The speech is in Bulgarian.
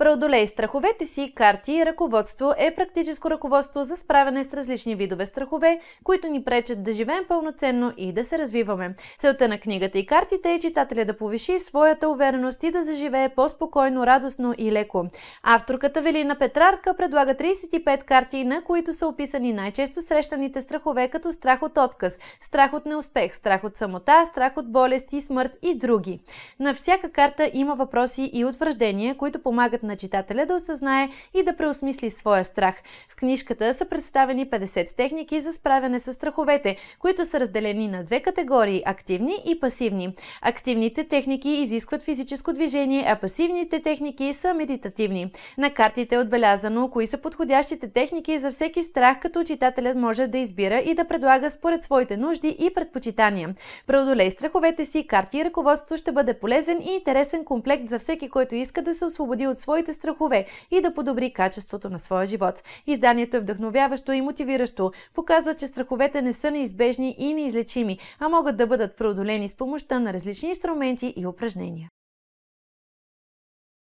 Преодолей страховете си, карти и ръководство е практическо ръководство за справяне с различни видове страхове, които ни пречат да живеем пълноценно и да се развиваме. Целта на книгата и картите е читателя да повиши своята увереност и да заживее по-спокойно, радостно и леко. Авторката Велина Петрарка предлага 35 карти, на които са описани най-често срещаните страхове, като страх от отказ, страх от неуспех, страх от самота, страх от болести, смърт и други. На всяка карта има въпроси и утвърждения, които помагат на читателя да осъзнае и да преосмисли своя страх. В книжката са представени 50 техники за справяне с страховете, които са разделени на две категории – активни и пасивни. Активните техники изискват физическо движение, а пасивните техники са медитативни. На картите е отбелязано кои са подходящите техники за всеки страх, като читателят може да избира и да предлага според своите нужди и предпочитания. Преодолей страховете си, карти и ръководство ще бъде полезен и интересен комплект за всеки, който иска да се освободи от своите своите страхове и да подобри качеството на своя живот. Изданието е вдъхновяващо и мотивиращо. Показва, че страховете не са неизбежни и неизлечими, а могат да бъдат преодолени с помощта на различни инструменти и упражнения.